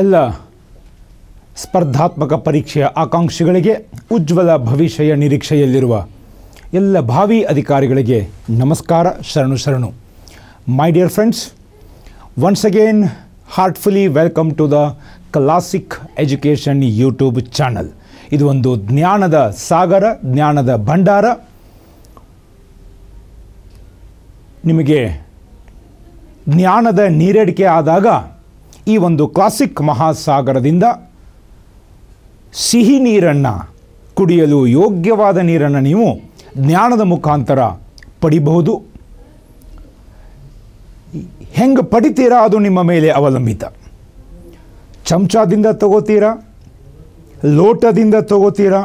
ಎಲ್ಲ ಸ್ಪರ್ಧಾತ್ಮಕ ಪರೀಕ್ಷೆಯ ಆಕಾಂಕ್ಷಿಗಳಿಗೆ ಉಜ್ವಲ ಭವಿಷ್ಯ ನಿರೀಕ್ಷೆಯಲ್ಲಿರುವ ಎಲ್ಲ ಭಾವಿ ಅಧಿಕಾರಿಗಳಿಗೆ ನಮಸ್ಕಾರ ಶರಣು ಶರಣು my dear friends once again heartfully welcome to the classic education YouTube channel ಇದು ಒಂದು ಜ್ಞಾನದ ಸಾಗರ ಜ್ಞಾನದ ಭಂಡಾರ ನಿಮಗೆ ಜ್ಞಾನದ ನೀರಡಿಕೆ ಆದಾಗ ಈ ಒಂದು ಕ್ಲಾಸಿಕ್ ಮಹಾಸಾಗರದಿಂದ ಸಿಹಿ ನೀರನ್ನು ಕುಡಿಯಲು ಯೋಗ್ಯವಾದ ನೀರನ್ನು ನೀವು ಜ್ಞಾನದ ಮುಖಾಂತರ ಪಡಿಬಹುದು ಹೆಂಗೆ ಪಡಿತೀರಾ ಅದು ನಿಮ್ಮ ಮೇಲೆ ಅವಲಂಬಿತ ಚಮಚದಿಂದ ತಗೋತೀರಾ ಲೋಟದಿಂದ ತಗೋತೀರಾ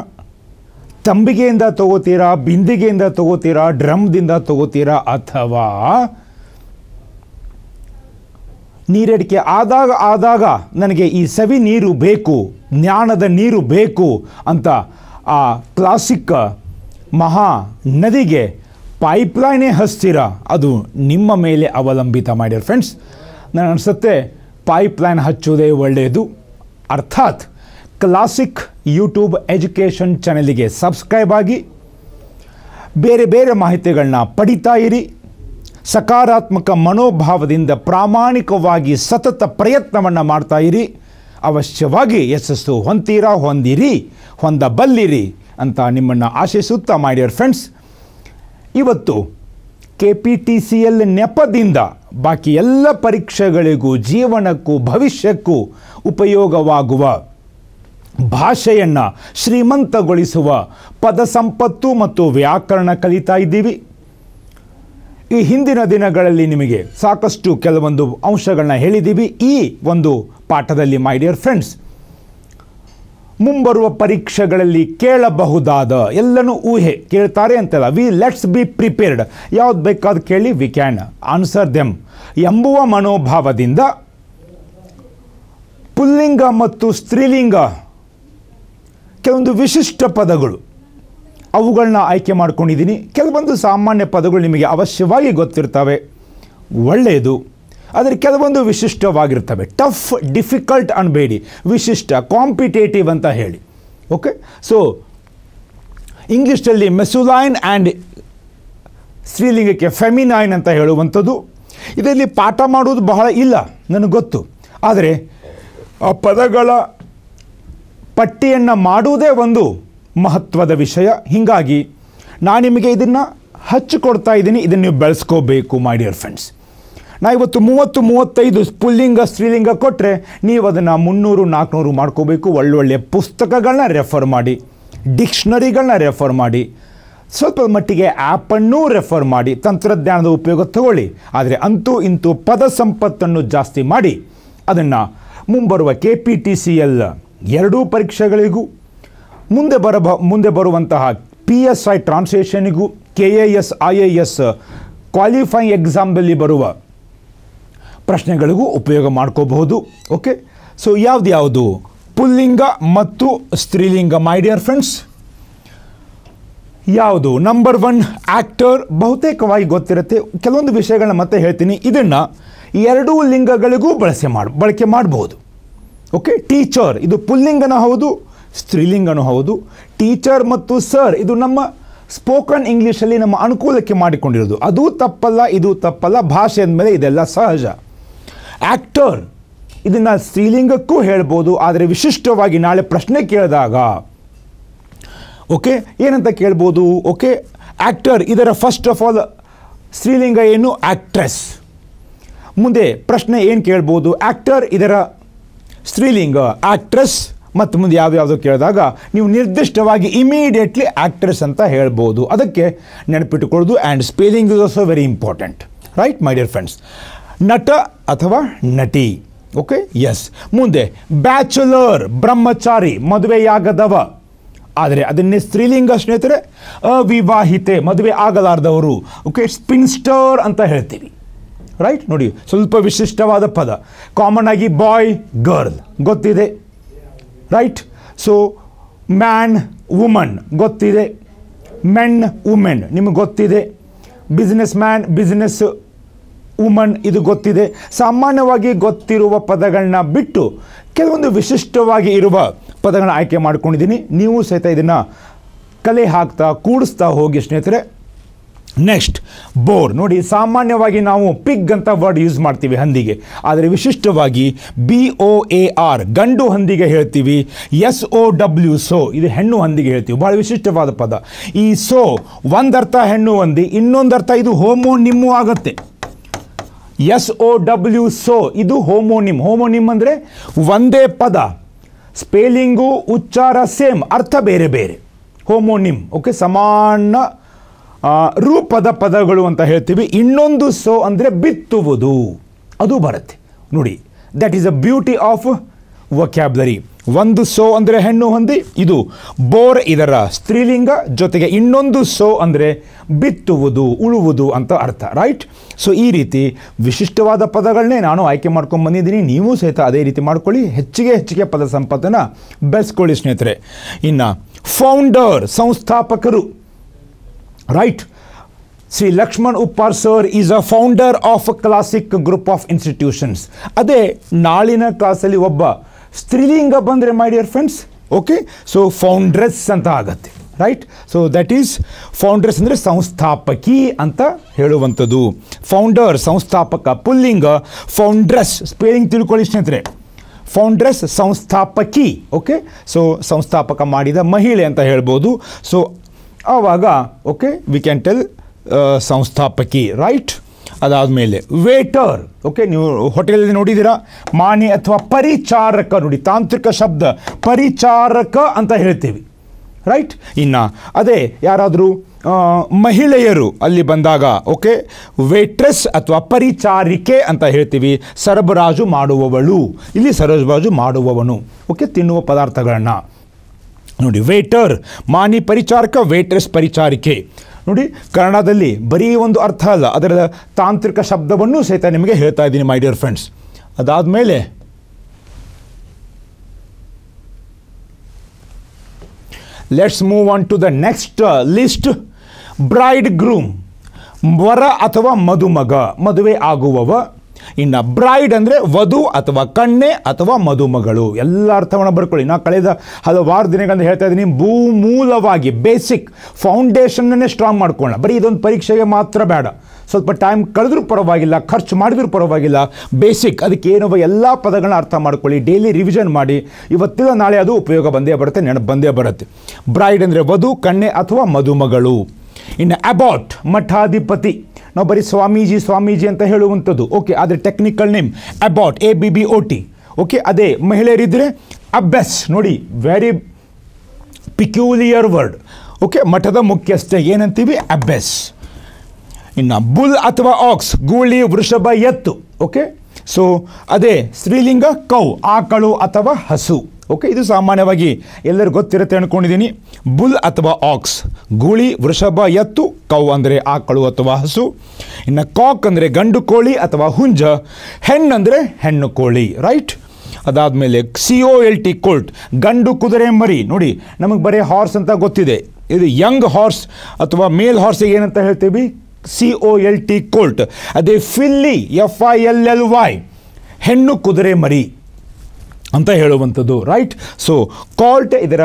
ತಂಬಿಗೆಯಿಂದ ತಗೋತೀರಾ ಬಿಂದಿಗೆಯಿಂದ ತಗೋತೀರಾ ಡ್ರಮ್ದಿಂದ ತಗೋತೀರಾ ಅಥವಾ ನೀರಡಿಕೆ ಆದಾಗ ಆದಾಗ ನನಗೆ ಈ ಸವಿ ನೀರು ಬೇಕು ಜ್ಞಾನದ ನೀರು ಬೇಕು ಅಂತ ಆ ಕ್ಲಾಸಿಕ್ ಮಹಾ ನದಿಗೆ ಪೈಪ್ಲೈನೇ ಹಸ್ತಿರ ಅದು ನಿಮ್ಮ ಮೇಲೆ ಅವಲಂಬಿತ ಮಾಡ್ಯಾರ ಫ್ರೆಂಡ್ಸ್ ನಾನು ಅನಿಸುತ್ತೆ ಪೈಪ್ಲೈನ್ ಹಚ್ಚೋದೇ ಒಳ್ಳೆಯದು ಅರ್ಥಾತ್ ಕ್ಲಾಸಿಕ್ ಯೂಟ್ಯೂಬ್ ಎಜುಕೇಷನ್ ಚಾನಲಿಗೆ ಸಬ್ಸ್ಕ್ರೈಬ್ ಆಗಿ ಬೇರೆ ಬೇರೆ ಮಾಹಿತಿಗಳನ್ನ ಪಡಿತಾ ಇರಿ ಸಕಾರಾತ್ಮಕ ಮನೋಭಾವದಿಂದ ಪ್ರಾಮಾಣಿಕವಾಗಿ ಸತತ ಪ್ರಯತ್ನವನ್ನು ಮಾಡ್ತಾ ಇರಿ ಅವಶ್ಯವಾಗಿ ಯಶಸ್ಸು ಹೊಂತೀರಾ ಹೊಂದಿರಿ ಹೊಂದಬಲ್ಲಿರಿ ಅಂತ ನಿಮ್ಮನ್ನು ಆಶಿಸುತ್ತಾ ಮಾಡಿಯರ್ ಫ್ರೆಂಡ್ಸ್ ಇವತ್ತು K P T C L ನೆಪದಿಂದ ಬಾಕಿ ಎಲ್ಲ ಪರೀಕ್ಷೆಗಳಿಗೂ ಜೀವನಕ್ಕೂ ಭವಿಷ್ಯಕ್ಕೂ ಉಪಯೋಗವಾಗುವ ಭಾಷೆಯನ್ನು ಶ್ರೀಮಂತಗೊಳಿಸುವ ಪದ ಸಂಪತ್ತು ಮತ್ತು ವ್ಯಾಕರಣ ಕಲಿತಾ ಇದ್ದೀವಿ ಈ ಹಿಂದಿನ ದಿನಗಳಲ್ಲಿ ನಿಮಗೆ ಸಾಕಷ್ಟು ಕೆಲವೊಂದು ಅಂಶಗಳನ್ನ ಹೇಳಿದ್ದೀವಿ ಈ ಒಂದು ಪಾಠದಲ್ಲಿ ಮೈ ಡಿಯರ್ ಫ್ರೆಂಡ್ಸ್ ಮುಂಬರುವ ಪರೀಕ್ಷೆಗಳಲ್ಲಿ ಕೇಳಬಹುದಾದ ಎಲ್ಲನೂ ಊಹೆ ಕೇಳ್ತಾರೆ ಅಂತಲ್ಲ ವಿ ಲೆಟ್ಸ್ ಬಿ ಪ್ರಿಪೇರ್ಡ್ ಯಾವ್ದು ಬೇಕಾದ ಕೇಳಿ ವಿ ಕ್ಯಾನ್ ಆನ್ಸರ್ ದೆಮ್ ಎಂಬುವ ಮನೋಭಾವದಿಂದ ಪುಲ್ಲಿಂಗ ಮತ್ತು ಸ್ತ್ರೀಲಿಂಗ ಕೆಲವೊಂದು ವಿಶಿಷ್ಟ ಪದಗಳು ಅವುಗಳನ್ನ ಆಯ್ಕೆ ಮಾಡ್ಕೊಂಡಿದ್ದೀನಿ ಕೆಲವೊಂದು ಸಾಮಾನ್ಯ ಪದಗಳು ನಿಮಗೆ ಅವಶ್ಯವಾಗಿ ಗೊತ್ತಿರ್ತವೆ ಒಳ್ಳೆಯದು ಆದರೆ ಕೆಲವೊಂದು ವಿಶಿಷ್ಟವಾಗಿರ್ತವೆ ಟಫ್ ಡಿಫಿಕಲ್ಟ್ ಅನ್ಬೇಡಿ ವಿಶಿಷ್ಟ ಕಾಂಪಿಟೇಟಿವ್ ಅಂತ ಹೇಳಿ ಓಕೆ ಸೊ ಇಂಗ್ಲೀಷಲ್ಲಿ ಮೆಸುಲೈನ್ ಆ್ಯಂಡ್ ಸ್ತ್ರೀಲಿಂಗಕ್ಕೆ ಫೆಮಿನೈನ್ ಅಂತ ಹೇಳುವಂಥದ್ದು ಇದರಲ್ಲಿ ಪಾಠ ಮಾಡುವುದು ಬಹಳ ಇಲ್ಲ ನನಗೆ ಗೊತ್ತು ಆದರೆ ಆ ಪದಗಳ ಪಟ್ಟಿಯನ್ನು ಮಾಡುವುದೇ ಒಂದು ಮಹತ್ವದ ವಿಷಯ ಹೀಗಾಗಿ ನಾನು ನಿಮಗೆ ಇದನ್ನು ಕೊಡ್ತಾ ಇದ್ದೀನಿ ಇದನ್ನು ನೀವು ಬೆಳೆಸ್ಕೋಬೇಕು ಮೈ ಡಿಯರ್ ಫ್ರೆಂಡ್ಸ್ ನಾ ಇವತ್ತು ಮೂವತ್ತು ಮೂವತ್ತೈದು ಪುಲ್ಲಿಂಗ ಸ್ತ್ರೀಲಿಂಗ ಕೊಟ್ಟರೆ ನೀವು ಅದನ್ನು ಮುನ್ನೂರು ನಾಲ್ಕುನೂರು ಮಾಡ್ಕೋಬೇಕು ಒಳ್ಳೊಳ್ಳೆ ಪುಸ್ತಕಗಳನ್ನ ರೆಫರ್ ಮಾಡಿ ಡಿಕ್ಷ್ನರಿಗಳನ್ನ ರೆಫರ್ ಮಾಡಿ ಸ್ವಲ್ಪ ಮಟ್ಟಿಗೆ ಆ್ಯಪನ್ನೂ ರೆಫರ್ ಮಾಡಿ ತಂತ್ರಜ್ಞಾನದ ಉಪಯೋಗ ತಗೊಳ್ಳಿ ಆದರೆ ಅಂತೂ ಇಂತೂ ಪದ ಸಂಪತ್ತನ್ನು ಜಾಸ್ತಿ ಮಾಡಿ ಅದನ್ನು ಮುಂಬರುವ K P T C L ಎರಡೂ ಪರೀಕ್ಷೆಗಳಿಗೂ ಮುಂದೆ ಬರಬ ಮುಂದೆ ಬರುವಂತಹ ಪಿ ಎಸ್ ಐ ಟ್ರಾನ್ಸ್ಲೇಷನಿಗೂ K A S I A S qualify ಎಕ್ಸಾಮ್ನಲ್ಲಿ ಬರುವ ಪ್ರಶ್ನೆಗಳಿಗೂ ಉಪಯೋಗ ಮಾಡ್ಕೋಬಹುದು ಓಕೆ ಸೊ ಯಾವ್ದು ಪುಲ್ಲಿಂಗ ಮತ್ತು ಸ್ತ್ರೀಲಿಂಗ ಮೈ ಡಿಯರ್ ಫ್ರೆಂಡ್ಸ್ ಯಾವುದು ನಂಬರ್ ಒನ್ ಆ್ಯಕ್ಟರ್ ಬಹುತೇಕವಾಗಿ ಗೊತ್ತಿರುತ್ತೆ ಕೆಲವೊಂದು ವಿಷಯಗಳನ್ನ ಮತ್ತೆ ಹೇಳ್ತೀನಿ ಇದನ್ನು ಎರಡೂ ಲಿಂಗಗಳಿಗೂ ಬಳಕೆ ಮಾಡಿ ಬಳಕೆ ಮಾಡಬಹುದು ಓಕೆ ಟೀಚರ್ ಇದು ಪುಲ್ಲಿಂಗನ ಹೌದು ಸ್ತ್ರೀಲಿಂಗನೂ ಹೌದು ಟೀಚರ್ ಮತ್ತು ಸರ್ ಇದು ನಮ್ಮ ಸ್ಪೋಕನ್ ಇಂಗ್ಲೀಷಲ್ಲಿ ನಮ್ಮ ಅನುಕೂಲಕ್ಕೆ ಮಾಡಿಕೊಂಡಿರೋದು ಅದು ತಪ್ಪಲ್ಲ ಇದು ತಪ್ಪಲ್ಲ ಭಾಷೆ ಅಂದಮೇಲೆ ಇದೆಲ್ಲ ಸಹಜ ಆ್ಯಕ್ಟರ್ ಇದನ್ನು ಸ್ತ್ರೀಲಿಂಗಕ್ಕೂ ಹೇಳ್ಬೋದು ಆದರೆ ವಿಶಿಷ್ಟವಾಗಿ ನಾಳೆ ಪ್ರಶ್ನೆ ಕೇಳಿದಾಗ ಓಕೆ ಏನಂತ ಕೇಳ್ಬೋದು ಓಕೆ ಆ್ಯಕ್ಟರ್ ಇದರ ಫಸ್ಟ್ ಆಫ್ ಆಲ್ ಸ್ತ್ರೀಲಿಂಗ ಏನು ಆ್ಯಕ್ಟ್ರೆಸ್ ಮುಂದೆ ಪ್ರಶ್ನೆ ಏನು ಕೇಳ್ಬೋದು ಆ್ಯಕ್ಟರ್ ಇದರ ಸ್ತ್ರೀಲಿಂಗ ಆ್ಯಕ್ಟ್ರೆಸ್ ಮತ್ತು ಮುಂದೆ ಯಾವ್ದು ಕೇಳಿದಾಗ ನೀವು ನಿರ್ದಿಷ್ಟವಾಗಿ ಇಮಿಡಿಯೇಟ್ಲಿ ಆ್ಯಕ್ಟ್ರೆಸ್ ಅಂತ ಹೇಳ್ಬೋದು ಅದಕ್ಕೆ ನೆನಪಿಟ್ಟುಕೊಳ್ಳೋದು and spelling is also very important right my dear friends ನಟ ಅಥವಾ ನಟಿ ಓಕೆ ಎಸ್ ಮುಂದೆ ಬ್ಯಾಚುಲರ್ ಬ್ರಹ್ಮಚಾರಿ ಮದುವೆಯಾಗದವ ಆದರೆ ಅದನ್ನೇ ಸ್ತ್ರೀಲಿಂಗ ಸ್ನೇಹಿತರೆ ಅವಿವಾಹಿತೆ ಮದುವೆ ಆಗಲಾರ್ದವರು ಓಕೆ ಸ್ಪಿನ್ಸ್ಟರ್ ಅಂತ ಹೇಳ್ತೀವಿ ರೈಟ್ ನೋಡಿ ಸ್ವಲ್ಪ ವಿಶಿಷ್ಟವಾದ ಪದ ಕಾಮನ್ ಆಗಿ ಬಾಯ್ ಗರ್ಲ್ ಗೊತ್ತಿದೆ ರೈಟ್ ಸೊ ಮ್ಯಾನ್ ವುಮನ್ ಗೊತ್ತಿದೆ ಮೆನ್ ವುಮೆನ್ ನಿಮಗೆ ಗೊತ್ತಿದೆ ಬಿಸ್ನೆಸ್ ಮ್ಯಾನ್ ಬಿಸ್ನೆಸ್ ವುಮನ್ ಇದು ಗೊತ್ತಿದೆ ಸಾಮಾನ್ಯವಾಗಿ ಗೊತ್ತಿರುವ ಪದಗಳನ್ನ ಬಿಟ್ಟು ಕೆಲವೊಂದು ವಿಶಿಷ್ಟವಾಗಿ ಇರುವ ಪದಗಳನ್ನ ಆಯ್ಕೆ ಮಾಡ್ಕೊಂಡಿದ್ದೀನಿ ನೀವು ಸಹಿತ ಇದನ್ನು ಕಲೆ ಹಾಕ್ತಾ ಕೂಡಿಸ್ತಾ ಹೋಗಿ ಸ್ನೇಹಿತರೆ ನೆಕ್ಸ್ಟ್ ಬೋರ್ ನೋಡಿ ಸಾಮಾನ್ಯವಾಗಿ ನಾವು ಪಿಗ್ ಅಂತ ವರ್ಡ್ ಯೂಸ್ ಮಾಡ್ತೀವಿ ಹಂದಿಗೆ ಆದರೆ ವಿಶಿಷ್ಟವಾಗಿ ಬಿ ಒ ಎ ಆರ್ ಗಂಡು ಹಂದಿಗೆ ಹೇಳ್ತೀವಿ ಎಸ್ ಒ ಡಬ್ಲ್ಯೂ ಸೊ ಇದು ಹೆಣ್ಣು ಹಂದಿಗೆ ಹೇಳ್ತೀವಿ ಭಾಳ ವಿಶಿಷ್ಟವಾದ ಪದ ಈ ಸೊ ಒಂದರ್ಥ ಹೆಣ್ಣು ಹಂದಿ ಇನ್ನೊಂದರ್ಥ ಇದು ಹೋಮೋ ನಿಮ್ಮು ಆಗುತ್ತೆ ಎಸ್ ಒ ಡಬ್ಲ್ಯೂ ಸೊ ಇದು ಹೋಮೋನಿಮ್ ಹೋಮೋನಿಮ್ ಅಂದರೆ ಒಂದೇ ಪದ ಸ್ಪೇಲಿಂಗು ಉಚ್ಚಾರ ಸೇಮ್ ಅರ್ಥ ಬೇರೆ ಬೇರೆ ಹೋಮೋನಿಮ್ ಓಕೆ ಸಮಾನ ರೂಪದ ಪದಗಳು ಅಂತ ಹೇಳ್ತೀವಿ ಇನ್ನೊಂದು ಸೋ ಅಂದರೆ ಬಿತ್ತುವುದು ಅದು ಬರುತ್ತೆ ನೋಡಿ that is a beauty of vocabulary ಒಂದು ಸೋ ಅಂದರೆ ಹೆಣ್ಣು ಹೊಂದಿ ಇದು ಬೋರ್ ಇದರ ಸ್ತ್ರೀಲಿಂಗ ಜೊತೆಗೆ ಇನ್ನೊಂದು ಸೋ ಅಂದರೆ ಬಿತ್ತುವುದು ಉಳುವುದು ಅಂತ ಅರ್ಥ ರೈಟ್ ಸೊ ಈ ರೀತಿ ವಿಶಿಷ್ಟವಾದ ಪದಗಳನ್ನೇ ನಾನು ಆಯ್ಕೆ ಮಾಡ್ಕೊಂಡು ಬಂದಿದ್ದೀನಿ ನೀವು ಸಹಿತ ಅದೇ ರೀತಿ ಮಾಡ್ಕೊಳ್ಳಿ ಹೆಚ್ಚಿಗೆ ಹೆಚ್ಚಿಗೆ ಪದ ಸಂಪತ್ತನ್ನು ಬೆಳೆಸ್ಕೊಳ್ಳಿ ಸ್ನೇಹಿತರೆ ಇನ್ನು ಫೌಂಡರ್ ಸಂಸ್ಥಾಪಕರು right Shri Lakshman Uppar sir is a founder of a classic group of institutions ಅದೇ ನಾಳಿನ ಕ್ಲಾಸಲ್ಲಿ ಒಬ್ಬ ಸ್ತ್ರೀಲಿಂಗ ಬಂದರೆ my dear friends okay so foundress ಅಂತ ಆಗುತ್ತೆ right so that is foundress ಅಂದರೆ ಸಂಸ್ಥಾಪಕಿ ಅಂತ ಹೇಳುವಂಥದ್ದು ಫೌಂಡರ್ ಸಂಸ್ಥಾಪಕ ಪುಲ್ಲಿಂಗ ಫೌಂಡ್ರೆಸ್ ಸ್ಪೇಲಿಂಗ್ ತಿಳ್ಕೊಳ್ಳಿ ಸ್ನೇಹಿತರೆ ಫೌಂಡ್ರೆಸ್ ಸಂಸ್ಥಾಪಕಿ ಓಕೆ ಸೊ ಸಂಸ್ಥಾಪಕ ಮಾಡಿದ ಮಹಿಳೆ ಅಂತ ಹೇಳ್ಬೋದು ಸೊ ಆವಾಗ ಓಕೆ ವಿ ಕ್ಯಾನ್ ಟೆಲ್ ಸಂಸ್ಥಾಪಕಿ ರೈಟ್ ಅದಾದಮೇಲೆ ವೇಟರ್ ಓಕೆ ನೀವು ಹೋಟೆಲಲ್ಲಿ ನೋಡಿದ್ದೀರಾ ಮಾನೆ ಅಥವಾ ಪರಿಚಾರಕ ನೋಡಿ ತಾಂತ್ರಿಕ ಶಬ್ದ ಪರಿಚಾರಕ ಅಂತ ಹೇಳ್ತೀವಿ ರೈಟ್ ಇನ್ನು ಅದೇ ಯಾರಾದರೂ ಮಹಿಳೆಯರು ಅಲ್ಲಿ ಬಂದಾಗ ಓಕೆ ವೇಟ್ರೆಸ್ ಅಥವಾ ಪರಿಚಾರಿಕೆ ಅಂತ ಹೇಳ್ತೀವಿ ಸರಬರಾಜು ಮಾಡುವವಳು ಇಲ್ಲಿ ಸರಬರಾಜು ಮಾಡುವವನು ಓಕೆ ತಿನ್ನುವ ಪದಾರ್ಥಗಳನ್ನು ನೋಡಿ ವೇಟರ್ ಮಾನಿ ಪರಿಚಾರಕ ವೇಟ್ರೆಸ್ ಪರಿಚಾರಿಕೆ ನೋಡಿ ಕನ್ನಡದಲ್ಲಿ ಬರೀ ಒಂದು ಅರ್ಥ ಅಲ್ಲ ಅದರ ತಾಂತ್ರಿಕ ಶಬ್ದವನ್ನು ಸಹಿತ ನಿಮಗೆ ಹೇಳ್ತಾ ಇದ್ದೀನಿ ಮೈ ಡಿಯರ್ ಫ್ರೆಂಡ್ಸ್ ಅದಾದ ಮೇಲೆ let's move on to the next list bride groom ವರ ಅಥವಾ ಮದುಮಗ ಮದುವೆ ಆಗುವವ ಇನ್ನು ಬ್ರೈಡ್ ಅಂದರೆ ವಧು ಅಥವಾ ಕಣ್ಣೆ ಅಥವಾ ಮದುಮಗಳು ಎಲ್ಲ ಅರ್ಥವನ್ನು ಬರ್ಕೊಳ್ಳಿ ನಾ ಕಳೆದ ಹಲವಾರು ದಿನಗಳಿಂದ ಹೇಳ್ತಾ ಇದ್ದೀನಿ ಭೂ ಮೂಲವಾಗಿ ಬೇಸಿಕ್ ಫೌಂಡೇಶನ್ನೇ ಸ್ಟ್ರಾಂಗ್ ಮಾಡ್ಕೊಳ್ಳೋಣ ಬರೀ ಇದೊಂದು ಪರೀಕ್ಷೆಗೆ ಮಾತ್ರ ಬೇಡ ಸ್ವಲ್ಪ ಟೈಮ್ ಕಳೆದ್ರೂ ಪರವಾಗಿಲ್ಲ ಖರ್ಚು ಮಾಡಿದ್ರೂ ಪರವಾಗಿಲ್ಲ ಬೇಸಿಕ್ ಅದಕ್ಕೆ ಏನೋ ಎಲ್ಲ ಪದಗಳನ್ನ ಅರ್ಥ ಮಾಡ್ಕೊಳ್ಳಿ ಡೈಲಿ ರಿವಿಷನ್ ಮಾಡಿ ಇವತ್ತಿಲ್ಲ ನಾಳೆ ಅದು ಉಪಯೋಗ ಬಂದೇ ಬರುತ್ತೆ ನೆನಪು ಬಂದೇ ಬರುತ್ತೆ ಬ್ರೈಡ್ ಅಂದರೆ ವಧು ಕಣ್ಣೆ ಅಥವಾ ಮದುಮಗಳು ಇನ್ನು ಅಬೌಟ್ ಮಠಾಧಿಪತಿ ನಾವು ಬರೀ ಸ್ವಾಮೀಜಿ ಸ್ವಾಮೀಜಿ ಅಂತ ಹೇಳುವಂಥದ್ದು ಓಕೆ ಆದರೆ technical name about A B B O T okay ಅದೇ ಮಹಿಳೆಯರಿದ್ದರೆ ಅಬ್ಬೆಸ್ ನೋಡಿ ವೆರಿ ಪಿಕ್ಯೂಲಿಯರ್ ವರ್ಡ್ ಓಕೆ ಮಠದ ಮುಖ್ಯಸ್ಥ ಏನಂತೀವಿ ಅಬ್ಬೆಸ್ ಇನ್ನು ಬುಲ್ ಅಥವಾ ಆಕ್ಸ್ ಗೂಳಿ ವೃಷಭ ಎತ್ತು ಓಕೆ ಸೊ ಅದೇ ಸ್ತ್ರೀಲಿಂಗ ಕೌ ಆಕಳು ಅಥವಾ ಹಸು ಓಕೆ ಇದು ಸಾಮಾನ್ಯವಾಗಿ ಎಲ್ಲರಿಗೂ ಗೊತ್ತಿರುತ್ತೆ ಅಂದ್ಕೊಂಡಿದ್ದೀನಿ ಬುಲ್ ಅಥವಾ ಆಕ್ಸ್ ಗೂಳಿ ವೃಷಭ ಎತ್ತು ಕೌ ಅಂದರೆ ಆಕಳು ಅಥವಾ ಹಸು ಇನ್ನು ಕಾಕ್ ಅಂದರೆ ಗಂಡು ಕೋಳಿ ಅಥವಾ ಹುಂಜ ಅಂದರೆ ಹೆಣ್ಣು ಕೋಳಿ ರೈಟ್ ಅದಾದ ಮೇಲೆ C O L T colt ಗಂಡು ಕುದುರೆ ಮರಿ ನೋಡಿ ನಮಗೆ ಬರೀ ಹಾರ್ಸ್ ಅಂತ ಗೊತ್ತಿದೆ ಇದು ಯಂಗ್ ಹಾರ್ಸ್ ಅಥವಾ ಮೇಲ್ ಹಾರ್ಸಿಗೆ ಏನಂತ ಹೇಳ್ತೀವಿ C O L T colt ಅದೇ filly F I L L Y ಹೆಣ್ಣು ಕುದುರೆ ಮರಿ ಅಂತ ಹೇಳುವಂಥದ್ದು ರೈಟ್ ಸೊ ಕಾಲ್ಟ್ ಇದರ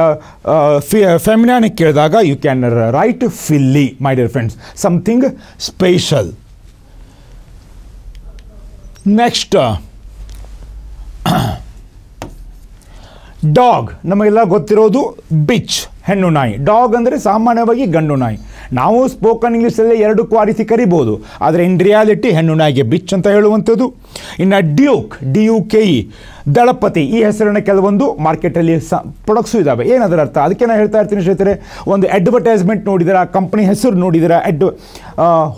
ಫೆಮಿನಾನಿ ಕೇಳಿದಾಗ you can write filly my dear friends something special next dog ನಮಗೆಲ್ಲ ಗೊತ್ತಿರೋದು ಬಿಚ್ ಹೆಣ್ಣು ನಾಯಿ ಡಾಗ್ ಅಂದರೆ ಸಾಮಾನ್ಯವಾಗಿ ಗಂಡು ನಾಯಿ ನಾವು ಸ್ಪೋಕನ್ ಇಂಗ್ಲೀಷಲ್ಲೇ ಎರಡು ಕ್ವಾರಿಸಿ ಕರಿಬೋದು ಆದರೆ ಇನ್ ರಿಯಾಲಿಟಿ ಹೆಣ್ಣು ನಾಯಿಗೆ ಬಿಚ್ ಅಂತ ಹೇಳುವಂಥದ್ದು ಇನ್ನು duke D U K E ದಳಪತಿ ಈ ಹೆಸರಿನ ಕೆಲವೊಂದು ಮಾರ್ಕೆಟಲ್ಲಿ ಸ ಪ್ರೊಡಕ್ಟ್ಸು ಇದ್ದಾವೆ ಏನದರ ಅರ್ಥ ಅದಕ್ಕೆ ನಾನು ಹೇಳ್ತಾ ಇರ್ತೀನಿ ಸ್ನೇಹಿತರೆ ಒಂದು ಅಡ್ವರ್ಟೈಸ್ಮೆಂಟ್ ನೋಡಿದಿರಾ ಕಂಪ್ನಿ ಹೆಸರು ನೋಡಿದಿರಾ ಅಡ್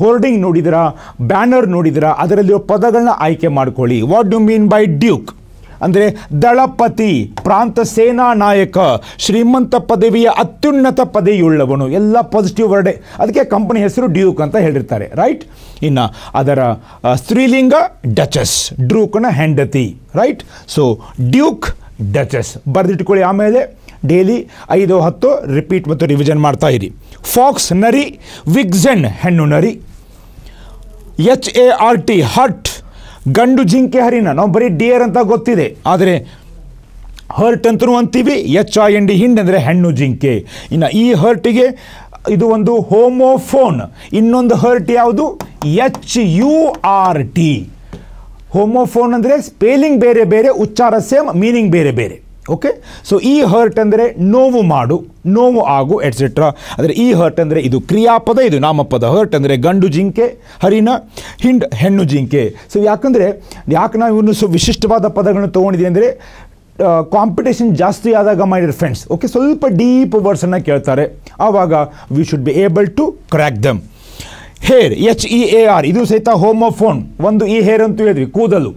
ಹೋರ್ಡಿಂಗ್ ನೋಡಿದಿರಾ ಬ್ಯಾನರ್ ನೋಡಿದಿರಾ ಅದರಲ್ಲಿರೋ ಪದಗಳನ್ನ ಆಯ್ಕೆ ಮಾಡ್ಕೊಳ್ಳಿ what do mean by duke ಅಂದರೆ ದಳಪತಿ ಪ್ರಾಂತ ಸೇನಾ ನಾಯಕ ಶ್ರೀಮಂತ ಪದವಿಯ ಅತ್ಯುನ್ನತ ಪದವಿಯುಳ್ಳವನು ಎಲ್ಲ ಪಾಸಿಟಿವ್ ವರ್ಡೆ ಅದಕ್ಕೆ ಕಂಪನಿ ಹೆಸರು ಡ್ಯೂಕ್ ಅಂತ ಹೇಳಿರ್ತಾರೆ ರೈಟ್ ಇನ್ನು ಅದರ ಸ್ತ್ರೀಲಿಂಗ ಡಚಸ್ ಡ್ರೂಕ್ನ ಹೆಂಡತಿ ರೈಟ್ ಸೊ ಡ್ಯೂಕ್ ಡಚಸ್ ಬರೆದಿಟ್ಕೊಳ್ಳಿ ಆಮೇಲೆ ಡೈಲಿ ಐದು ಹತ್ತು ರಿಪೀಟ್ ಮತ್ತು ರಿವಿಷನ್ ಮಾಡ್ತಾ ಇರಿ ಫಾಕ್ಸ್ ನರಿ ವಿಗ್ಜೆನ್ ಹೆಣ್ಣು ನರಿ H A R T hart ಗಂಡು ಜಿಂಕೆ ಹರಿನ ನಾವು ಬರೀ ಡಿಯರ್ ಅಂತ ಗೊತ್ತಿದೆ ಆದರೆ ಹರ್ಟ್ ಅಂತೂ ಅಂತೀವಿ H I N D hind ಅಂದರೆ ಹೆಣ್ಣು ಜಿಂಕೆ ಇನ್ನು ಈ ಹರ್ಟಿಗೆ ಇದು ಒಂದು ಹೋಮೋಫೋನ್ ಇನ್ನೊಂದು ಹರ್ಟ್ ಯಾವುದು H U R T homophone ಅಂದರೆ ಸ್ಪೇಲಿಂಗ್ ಬೇರೆ ಬೇರೆ ಉಚ್ಚಾರ ಸೇಮ್ ಮೀನಿಂಗ್ ಬೇರೆ ಬೇರೆ ಓಕೆ ಸೊ ಈ ಹರ್ಟ್ ಅಂದರೆ ನೋವು ಮಾಡು ನೋವು ಆಗು ಎಟ್ಸೆಟ್ರಾ ಅಂದರೆ ಈ ಹರ್ಟ್ ಅಂದರೆ ಇದು ಕ್ರಿಯಾಪದ ಇದು ನಾಮಪದ ಹರ್ಟ್ ಅಂದರೆ ಗಂಡು ಜಿಂಕೆ ಹರಿನ ಹಿಂಡ್ ಹೆಣ್ಣು ಜಿಂಕೆ ಸೊ ಯಾಕಂದರೆ ಯಾಕೆ ನಾವು ಇವನು ಸೊ ವಿಶಿಷ್ಟವಾದ ಪದಗಳನ್ನು ತೊಗೊಂಡಿದ್ದೀವಿ ಅಂದರೆ ಕಾಂಪಿಟೇಷನ್ ಜಾಸ್ತಿ ಆದಾಗ ಮಾಡಿದ್ರೆ ಫ್ರೆಂಡ್ಸ್ ಓಕೆ ಸ್ವಲ್ಪ ಡೀಪ್ ವರ್ಡ್ಸನ್ನು ಕೇಳ್ತಾರೆ ಆವಾಗ we should be able to crack them heir H E A R ಇದು ಸಹಿತ ಹೋಮೋಫೋನ್ ಒಂದು ಈ e ಹೇರ್ ಅಂತೂ ಹೇಳಿದ್ವಿ ಕೂದಲು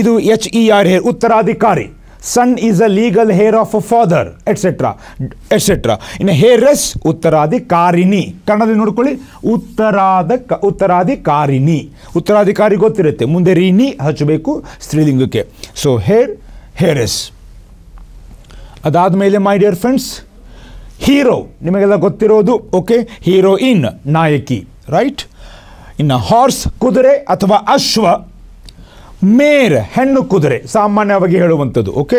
ಇದು ಎಚ್ ಇ ಆರ್ ಹೇರ್ ಉತ್ತರಾಧಿಕಾರಿ son is a legal heir of father etcetera etc. etc. In heiress, ಉತ್ತರಾಧಿಕಾರಿಣಿ ಕನ್ನಡದಲ್ಲಿ ನೋಡ್ಕೊಳ್ಳಿ ಉತ್ತರಾದ ಉತ್ತರಾಧಿಕಾರಿಣಿ ಉತ್ತರಾಧಿಕಾರಿ ಗೊತ್ತಿರುತ್ತೆ ಮುಂದೆ ರೀನಿ ಹಚ್ಚಬೇಕು ಸ್ತ್ರೀಲಿಂಗಕ್ಕೆ ಸೊ ಹೇರ್ ಹೇರೆಸ್ ಅದಾದಮೇಲೆ ಮೈ ಡಿಯರ್ ಫ್ರೆಂಡ್ಸ್ ಹೀರೋ ನಿಮಗೆಲ್ಲ ಗೊತ್ತಿರೋದು ಓಕೆ ಹೀರೋಯಿನ್ ನಾಯಕಿ ರೈಟ್ ಇನ್ನು ಹಾರ್ಸ್ ಕುದುರೆ ಅಥವಾ ಅಶ್ವ ಮೇರ್ ಹೆಣ್ಣು ಕುದುರೆ ಸಾಮಾನ್ಯವಾಗಿ ಹೇಳುವಂಥದ್ದು ಓಕೆ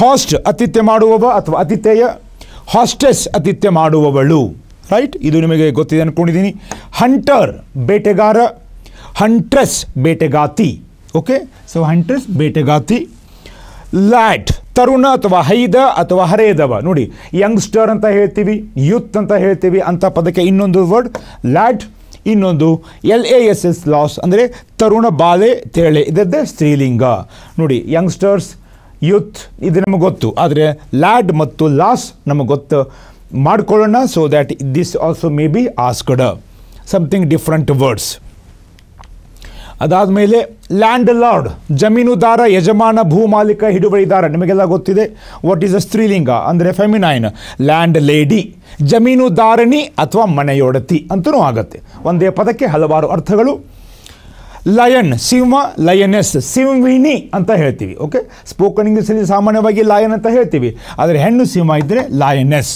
ಹಾಸ್ಟ್ ಆತಿಥ್ಯ ಮಾಡುವವ ಅಥವಾ ಅತಿಥೇಯ ಹಾಸ್ಟೆಸ್ ಆತಿಥ್ಯ ಮಾಡುವವಳು ರೈಟ್ ಇದು ನಿಮಗೆ ಗೊತ್ತಿದೆ ಅಂದ್ಕೊಂಡಿದ್ದೀನಿ ಹಂಟರ್ ಬೇಟೆಗಾರ ಹಂಟ್ರೆಸ್ ಬೇಟೆಗಾತಿ ಓಕೆ ಸೊ ಹಂಟ್ರೆಸ್ ಬೇಟೆಗಾತಿ ಲ್ಯಾಟ್ ತರುಣ ಅಥವಾ ಹೈದ ಅಥವಾ ಹರೆಯದವ ನೋಡಿ ಯಂಗ್ಸ್ಟರ್ ಅಂತ ಹೇಳ್ತೀವಿ ಯೂತ್ ಅಂತ ಹೇಳ್ತೀವಿ ಅಂತ ಪದಕ್ಕೆ ಇನ್ನೊಂದು ವರ್ಡ್ ಲ್ಯಾಟ್ ಇನ್ನೊಂದು L A S S lass ಅಂದರೆ ತರುಣ ಬಾಲೆ ತೇಳೆ ಇದರದ್ದೇ ಸ್ತ್ರೀಲಿಂಗ ನೋಡಿ ಯಂಗ್ಸ್ಟರ್ಸ್ ಯೂತ್ ಇದು ನಮಗೆ ಗೊತ್ತು ಆದರೆ ಲ್ಯಾಡ್ ಮತ್ತು ಲಾಸ್ ನಮಗೆ ಗೊತ್ತು ಮಾಡ್ಕೊಳ್ಳೋಣ so that this also may be asked something different words ಮೇಲೆ ಲ್ಯಾಂಡ್ ಲಾರ್ಡ್ ಜಮೀನುದಾರ ಯಜಮಾನ ಭೂಮಾಲೀಕ ಹಿಡುವಳಿದಾರ ನಿಮಗೆಲ್ಲ ಗೊತ್ತಿದೆ ವಾಟ್ ಈಸ್ ಅ ಸ್ತ್ರೀಲಿಂಗ ಅಂದರೆ ಫೆಮಿನೈನ್ ಲ್ಯಾಂಡ್ ಲೇಡಿ ಜಮೀನುದಾರಣಿ ಅಥವಾ ಮನೆಯೊಡತಿ ಅಂತಲೂ ಆಗುತ್ತೆ ಒಂದೇ ಪದಕ್ಕೆ ಹಲವಾರು ಅರ್ಥಗಳು ಲಯನ್ ಸಿಂಹ ಲಯನೆಸ್ ಸಿಂಹಿಣಿ ಅಂತ ಹೇಳ್ತೀವಿ ಓಕೆ ಸ್ಪೋಕನ್ ಇಂಗ್ಲೀಷಲ್ಲಿ ಸಾಮಾನ್ಯವಾಗಿ ಲಯನ್ ಅಂತ ಹೇಳ್ತೀವಿ ಆದರೆ ಹೆಣ್ಣು ಸಿಂಹ ಇದ್ದರೆ ಲಯನೆಸ್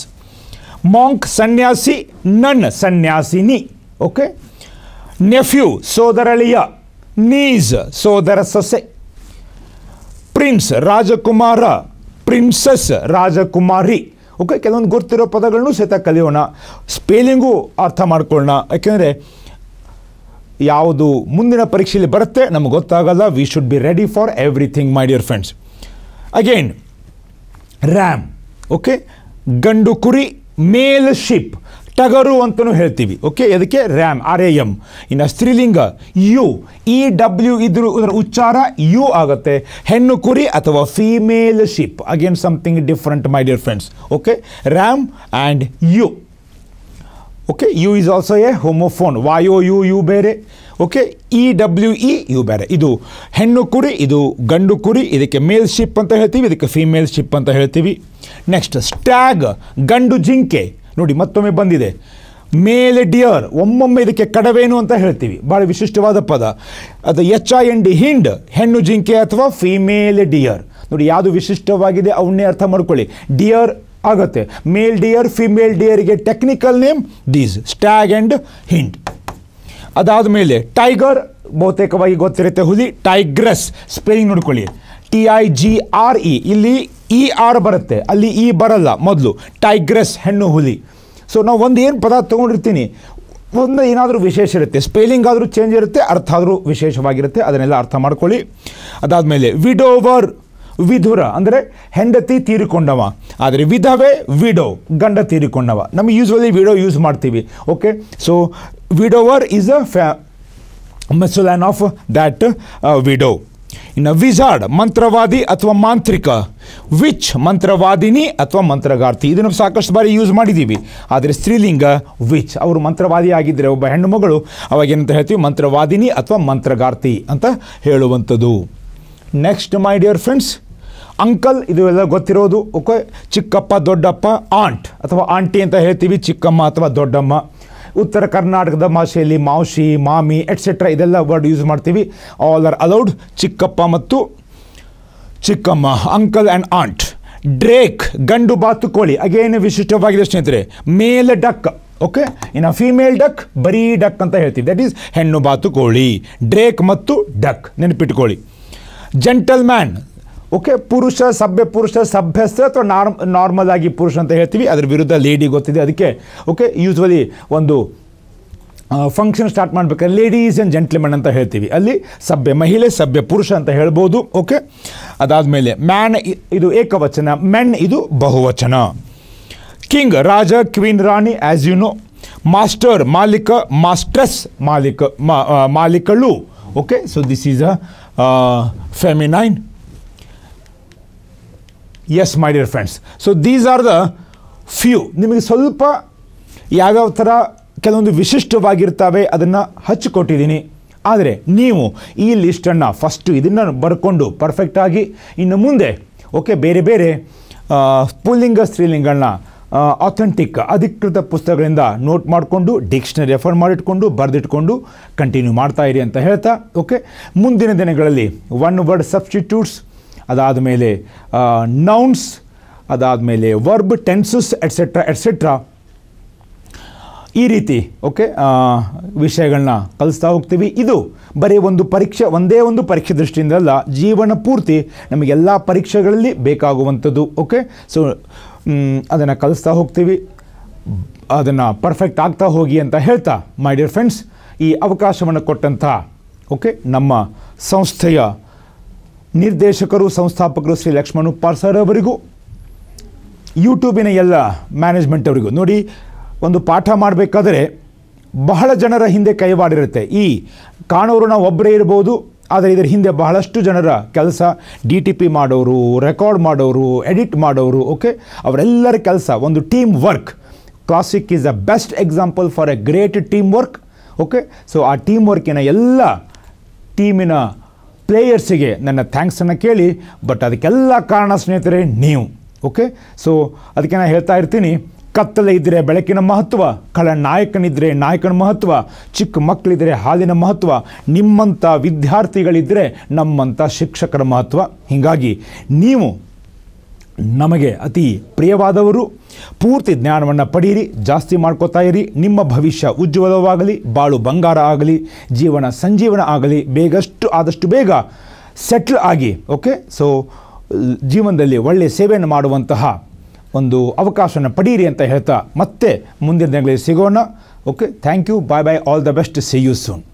ಮಾಂಕ್ ಸನ್ಯಾಸಿ ನನ್ ಸನ್ಯಾಸಿನಿ ಓಕೆ ನೆಫ್ಯೂ ಸೋದರಳಿಯ ನೀಸ್ ಸೋದರ ಸೊಸೆ ಪ್ರಿನ್ಸ್ ರಾಜಕುಮಾರ ಪ್ರಿನ್ಸಸ್ ರಾಜಕುಮಾರಿ ಓಕೆ ಕೆಲವೊಂದು ಗೊತ್ತಿರೋ ಪದಗಳನ್ನು ಸಹಿತ ಕಲಿಯೋಣ ಸ್ಪೇಲಿಂಗು ಅರ್ಥ ಮಾಡ್ಕೊಳ್ಳೋಣ ಯಾಕೆಂದರೆ ಯಾವುದು ಮುಂದಿನ ಪರೀಕ್ಷೆಯಲ್ಲಿ ಬರುತ್ತೆ ನಮ್ಗೆ ಗೊತ್ತಾಗಲ್ಲ we should be ready for everything my dear friends again ram okay ಗಂಡು ಕುರಿ ಮೇಲ್ ಶಿಪ್ ಟಗರು ಅಂತಲೂ ಹೇಳ್ತೀವಿ ಓಕೆ ಅದಕ್ಕೆ ರ್ಯಾಮ್ ಆರ್ ಎ ಎಮ್ ಇನ್ನು ಸ್ತ್ರೀಲಿಂಗ ಯು ಇ ಡಬ್ಲ್ಯೂ ಇದ್ರು ಅದರ ಉಚ್ಚಾರ ಯು ಆಗುತ್ತೆ ಹೆಣ್ಣು ಕುರಿ ಅಥವಾ female sheep again something different my dear friends okay ram and ewe okay ewe is also a homophone Y O U you ಬೇರೆ okay E W E ewe ಬೇರೆ ಇದು ಹೆಣ್ಣು ಕುರಿ ಇದು ಗಂಡು ಕುರಿ ಇದಕ್ಕೆ ಮೇಲ್ ಶಿಪ್ ಅಂತ ಹೇಳ್ತೀವಿ ಇದಕ್ಕೆ ಫೀಮೇಲ್ ಶಿಪ್ ಅಂತ ಹೇಳ್ತೀವಿ ನೆಕ್ಸ್ಟ್ ಸ್ಟ್ಯಾಗ್ ಗಂಡು ಜಿಂಕೆ ನೋಡಿ ಮತ್ತೊಮ್ಮೆ ಬಂದಿದೆ ಮೇಲೆ ಡಿಯರ್ ಒಮ್ಮೊಮ್ಮೆ ಇದಕ್ಕೆ ಕಡವೇನು ಅಂತ ಹೇಳ್ತೀವಿ ಭಾಳ ವಿಶಿಷ್ಟವಾದ ಪದ ಅದು H I N D hind ಹೆಣ್ಣು ಜಿಂಕೆ ಅಥವಾ ಫಿಮೇಲ್ ಡಿಯರ್ ನೋಡಿ ಯಾವುದು ವಿಶಿಷ್ಟವಾಗಿದೆ ಅವನ್ನೇ ಅರ್ಥ ಮಾಡ್ಕೊಳ್ಳಿ ಡಿಯರ್ ಆಗುತ್ತೆ male deer female deer technical name these stag and hind ಅದಾದ ಮೇಲೆ ಟೈಗರ್ ಬಹುತೇಕವಾಗಿ ಗೊತ್ತಿರುತ್ತೆ ಹುಲಿ ಟೈಗ್ರಸ್ ಸ್ಪೆಲ್ಲಿಂಗ್ ನೋಡ್ಕೊಳ್ಳಿ T I G R E ಇಲ್ಲಿ ಈ ಆರ್ ಬರುತ್ತೆ ಅಲ್ಲಿ ಈ ಬರಲ್ಲ ಮೊದಲು ಟೈಗ್ರೆಸ್ ಹೆಣ್ಣು ಹುಲಿ ಸೊ ನಾವು ಒಂದು ಏನು ಪದ ತೊಗೊಂಡಿರ್ತೀನಿ ಒಂದು ಏನಾದರೂ ವಿಶೇಷ ಇರುತ್ತೆ ಸ್ಪೆಲ್ಲಿಂಗ್ ಆದರೂ ಚೇಂಜ್ ಇರುತ್ತೆ ಅರ್ಥ ಆದರೂ ವಿಶೇಷವಾಗಿರುತ್ತೆ ಅದನ್ನೆಲ್ಲ ಅರ್ಥ ಮಾಡ್ಕೊಳ್ಳಿ ಅದಾದಮೇಲೆ ವಿಡೋವರ್ ವಿಧುರ ಅಂದರೆ ಹೆಂಡತಿ ತೀರಿಕೊಂಡವ ಆದರೆ ವಿಧವೆ ವಿಡೋ ಗಂಡ ತೀರಿಕೊಂಡವ ನಮ್ಮ ಯೂಸ್ವಲಿ ವಿಡೋ ಯೂಸ್ ಮಾಡ್ತೀವಿ okay so widower is a ಫ್ಯಾ ಮೆಸುಲ್ಯಾನ್ ಆಫ್ ದ್ಯಾಟ್ ವಿಡೋ ಇನ್ನು ವಿಜಾರ್ಡ್ ಮಂತ್ರವಾದಿ ಅಥವಾ ಮಾಂತ್ರಿಕ ವಿಚ್ ಮಂತ್ರವಾದಿನಿ ಅಥವಾ ಮಂತ್ರಗಾರ್ತಿ ಇದನ್ನು ಸಾಕಷ್ಟು ಬಾರಿ ಯೂಸ್ ಮಾಡಿದ್ದೀವಿ ಆದರೆ ಸ್ತ್ರೀಲಿಂಗ ವಿಚ್ ಅವರು ಮಂತ್ರವಾದಿ ಆಗಿದ್ದರೆ ಒಬ್ಬ ಹೆಣ್ಣು ಮಗಳು ಅವಾಗೇನಂತ ಹೇಳ್ತೀವಿ ಮಂತ್ರವಾದಿನಿ ಅಥವಾ ಮಂತ್ರಗಾರ್ತಿ ಅಂತ ಹೇಳುವಂಥದ್ದು next my dear friends uncle ಇದು ಎಲ್ಲ ಗೊತ್ತಿರೋದು ಓಕೆ ಚಿಕ್ಕಪ್ಪ ದೊಡ್ಡಪ್ಪ ಆಂಟ್ ಅಥವಾ ಆಂಟಿ ಅಂತ ಹೇಳ್ತೀವಿ ಚಿಕ್ಕಮ್ಮ ಅಥವಾ ದೊಡ್ಡಮ್ಮ ಉತ್ತರ ಕರ್ನಾಟಕದ ಭಾಷೆಯಲ್ಲಿ ಮಾವಶಿ ಮಾಮಿ ಎಟ್ಸೆಟ್ರಾ ಇದೆಲ್ಲ ವರ್ಡ್ ಯೂಸ್ ಮಾಡ್ತೀವಿ ಆಲ್ ಆರ್ ಅಲೌಡ್ ಚಿಕ್ಕಪ್ಪ ಮತ್ತು ಚಿಕ್ಕಮ್ಮ ಅಂಕಲ್ ಆ್ಯಂಡ್ ಆಂಟ್ ಡ್ರೇಕ್ ಗಂಡು ಬಾತುಕೋಳಿ ಅಗೇನು ವಿಶಿಷ್ಟವಾಗಿದೆ ಸ್ನೇಹಿತರೆ ಮೇಲ್ ಡಕ್ ಓಕೆ ಇನ್ನು ಫೀಮೇಲ್ ಡಕ್ ಬರೀ ಡಕ್ ಅಂತ ಹೇಳ್ತೀವಿ ದಟ್ ಈಸ್ ಹೆಣ್ಣು ಬಾತುಕೋಳಿ ಡ್ರೇಕ್ ಮತ್ತು ಡಕ್ ನೆನಪಿಟ್ಕೊಳ್ಳಿ ಜೆಂಟಲ್ ಮ್ಯಾನ್ ಓಕೆ ಪುರುಷ ಸಭ್ಯ ಪುರುಷ ಸಭ್ಯಸ್ಥ ಅಥವಾ ನಾರ್ಮ್ ನಾರ್ಮಲ್ ಆಗಿ ಪುರುಷ ಅಂತ ಹೇಳ್ತೀವಿ ಅದ್ರ ವಿರುದ್ಧ ಲೇಡಿ ಗೊತ್ತಿದೆ ಅದಕ್ಕೆ ಓಕೆ ಯೂಸ್ವಲಿ ಒಂದು ಫಂಕ್ಷನ್ ಸ್ಟಾರ್ಟ್ ಮಾಡಬೇಕಾದ್ರೆ ಲೇಡೀಸ್ ಆ್ಯಂಡ್ ಜೆಂಟ್ಲ್ಮೆನ್ ಅಂತ ಹೇಳ್ತೀವಿ ಅಲ್ಲಿ ಸಭ್ಯ ಮಹಿಳೆ ಸಭ್ಯ ಪುರುಷ ಅಂತ ಹೇಳ್ಬೋದು ಓಕೆ ಅದಾದಮೇಲೆ ಮ್ಯಾನ್ ಇದು ಏಕವಚನ ಮೆನ್ ಇದು ಬಹುವಚನ ಕಿಂಗ್ ರಾಜ ಕ್ವೀನ್ ರಾಣಿ ಆ್ಯಸ್ ಯು ನೋ ಮಾಸ್ಟರ್ ಮಾಲೀಕ ಮಾಸ್ಟ್ರೆಸ್ ಮಾಲೀಕ ಮಾಲೀಕಳು okay so this is a feminine S my dear friends so these are the few ನಿಮಗೆ ಸ್ವಲ್ಪ ಯಾವ್ಯಾವ ಥರ ಕೆಲವೊಂದು ವಿಶಿಷ್ಟವಾಗಿರ್ತಾವೆ ಅದನ್ನು ಹಚ್ಚಿಕೊಟ್ಟಿದ್ದೀನಿ ಆದರೆ ನೀವು ಈ ಲಿಸ್ಟನ್ನು ಫಸ್ಟು ಇದನ್ನು ಬರ್ಕೊಂಡು ಪರ್ಫೆಕ್ಟಾಗಿ ಇನ್ನು ಮುಂದೆ ಓಕೆ ಬೇರೆ ಬೇರೆ ಪುಲ್ಲಿಂಗ ಸ್ತ್ರೀಲಿಂಗಗಳನ್ನ ಅಥೆಂಟಿಕ್ ಅಧಿಕೃತ ಪುಸ್ತಕಗಳಿಂದ ನೋಟ್ ಮಾಡಿಕೊಂಡು ಡಿಕ್ಷನರಿ ರೆಫರ್ ಮಾಡಿಟ್ಕೊಂಡು ಬರೆದಿಟ್ಕೊಂಡು ಕಂಟಿನ್ಯೂ ಮಾಡ್ತಾ ಇರಿ ಅಂತ ಹೇಳ್ತಾ ಓಕೆ ಮುಂದಿನ ದಿನಗಳಲ್ಲಿ ಒನ್ ವರ್ಡ್ ಸಬ್ಸ್ಟಿಟ್ಯೂಟ್ಸ್ ಅದಾದ ಮೇಲೆ ನೌನ್ಸ್ ಮೇಲೆ ವರ್ಬ್ ಟೆನ್ಸಸ್ ಎಟ್ಸೆಟ್ರಾ ಎಟ್ಸೆಟ್ರಾ ಈ ರೀತಿ ಓಕೆ ವಿಷಯಗಳನ್ನ ಕಲಿಸ್ತಾ ಹೋಗ್ತೀವಿ ಇದು ಬರೀ ಒಂದು ಪರೀಕ್ಷೆ ಒಂದೇ ಒಂದು ಪರೀಕ್ಷೆ ದೃಷ್ಟಿಯಿಂದಲ್ಲ ಜೀವನ ಪೂರ್ತಿ ನಮಗೆಲ್ಲ ಪರೀಕ್ಷೆಗಳಲ್ಲಿ ಬೇಕಾಗುವಂಥದ್ದು ಓಕೆ ಸೊ ಅದನ್ನು ಕಲಿಸ್ತಾ ಹೋಗ್ತೀವಿ ಅದನ್ನು ಪರ್ಫೆಕ್ಟ್ ಆಗ್ತಾ ಹೋಗಿ ಅಂತ ಹೇಳ್ತಾ ಮೈ ಡಿಯರ್ ಫ್ರೆಂಡ್ಸ್ ಈ ಅವಕಾಶವನ್ನು ಕೊಟ್ಟಂಥ ಓಕೆ ನಮ್ಮ ಸಂಸ್ಥೆಯ ನಿರ್ದೇಶಕರು ಸಂಸ್ಥಾಪಕರು ಶ್ರೀ ಲಕ್ಷ್ಮಣ ಉಪ್ಪಾರ್ ಸರ್ ಅವರಿಗೂ ಯೂಟ್ಯೂಬಿನ ಎಲ್ಲ ಮ್ಯಾನೇಜ್ಮೆಂಟ್ ಅವರಿಗೂ ನೋಡಿ ಒಂದು ಪಾಠ ಮಾಡಬೇಕಾದ್ರೆ ಬಹಳ ಜನರ ಹಿಂದೆ ಕೈವಾಡಿರುತ್ತೆ ಈ ಕಾಣೋರು ನಾವು ಒಬ್ಬರೇ ಇರ್ಬೋದು ಆದರೆ ಇದರ ಹಿಂದೆ ಬಹಳಷ್ಟು ಜನರ ಕೆಲಸ ಡಿ ಟಿ ಪಿ ಮಾಡೋರು ರೆಕಾರ್ಡ್ ಮಾಡೋರು ಎಡಿಟ್ ಮಾಡೋರು ಓಕೆ ಅವರೆಲ್ಲರ ಕೆಲಸ ಒಂದು team work classic is a best example for a great team work okay so ಆ ಟೀಮ್ ವರ್ಕಿನ ಎಲ್ಲ ಟೀಮಿನ ಪ್ಲೇಯರ್ಸಿಗೆ ನನ್ನ ಥ್ಯಾಂಕ್ಸನ್ನು ಕೇಳಿ ಬಟ್ ಅದಕ್ಕೆಲ್ಲ ಕಾರಣ ಸ್ನೇಹಿತರೆ ನೀವು ಓಕೆ ಸೊ ಅದಕ್ಕೆ ನಾನು ಹೇಳ್ತಾ ಇರ್ತೀನಿ ಕತ್ತಲೆ ಇದ್ದರೆ ಬೆಳಕಿನ ಮಹತ್ವ ಕಳ ನಾಯಕನಿದ್ದರೆ ನಾಯಕನ ಮಹತ್ವ ಚಿಕ್ಕ ಮಕ್ಕಳಿದ್ದರೆ ಹಾಲಿನ ಮಹತ್ವ ನಿಮ್ಮಂಥ ವಿದ್ಯಾರ್ಥಿಗಳಿದ್ದರೆ ನಮ್ಮಂಥ ಶಿಕ್ಷಕರ ಮಹತ್ವ ಹೀಗಾಗಿ ನೀವು ನಮಗೆ ಅತಿ ಪ್ರಿಯವಾದವರು ಪೂರ್ತಿ ಜ್ಞಾನವನ್ನು ಪಡೀರಿ ಜಾಸ್ತಿ ಮಾಡ್ಕೋತಾ ಇರಿ ನಿಮ್ಮ ಭವಿಷ್ಯ ಉಜ್ವಲವಾಗಲಿ ಬಾಳು ಬಂಗಾರ ಆಗಲಿ ಜೀವನ ಸಂಜೀವನ ಆಗಲಿ ಬೇಗಷ್ಟು ಆದಷ್ಟು ಬೇಗ ಸೆಟ್ಲ್ ಆಗಿ ಓಕೆ ಸೊ ಜೀವನದಲ್ಲಿ ಒಳ್ಳೆಯ ಸೇವೆಯನ್ನು ಮಾಡುವಂತಹ ಒಂದು ಅವಕಾಶವನ್ನು ಪಡೀರಿ ಅಂತ ಹೇಳ್ತಾ ಮತ್ತೆ ಮುಂದಿನ ದಿನಗಳಲ್ಲಿ ಸಿಗೋಣ okay thank you bye bye all the best see you soon